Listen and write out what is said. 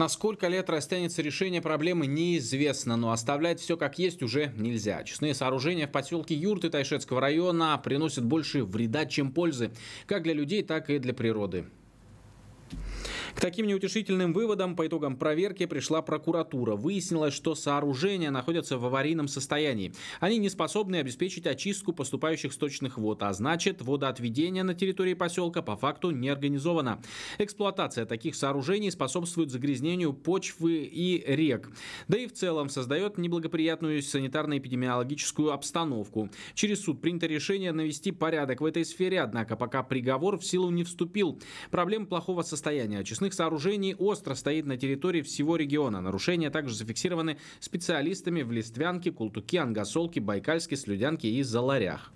На сколько лет растянется решение проблемы, неизвестно, но оставлять все как есть уже нельзя. Честные сооружения в поселке Юрты Тайшетского района приносят больше вреда, чем пользы, как для людей, так и для природы. К таким неутешительным выводам по итогам проверки пришла прокуратура. Выяснилось, что сооружения находятся в аварийном состоянии. Они не способны обеспечить очистку поступающих сточных вод, а значит водоотведение на территории поселка по факту не организовано. Эксплуатация таких сооружений способствует загрязнению почвы и рек. Да и в целом создает неблагоприятную санитарно-эпидемиологическую обстановку. Через суд принято решение навести порядок в этой сфере, однако пока приговор в силу не вступил. Проблем плохого состояния очистных взрывных сооружений остро стоит на территории всего региона. Нарушения также зафиксированы специалистами в Листвянке, Култуке, Ангасолке, Байкальске, Слюдянке и Заларях.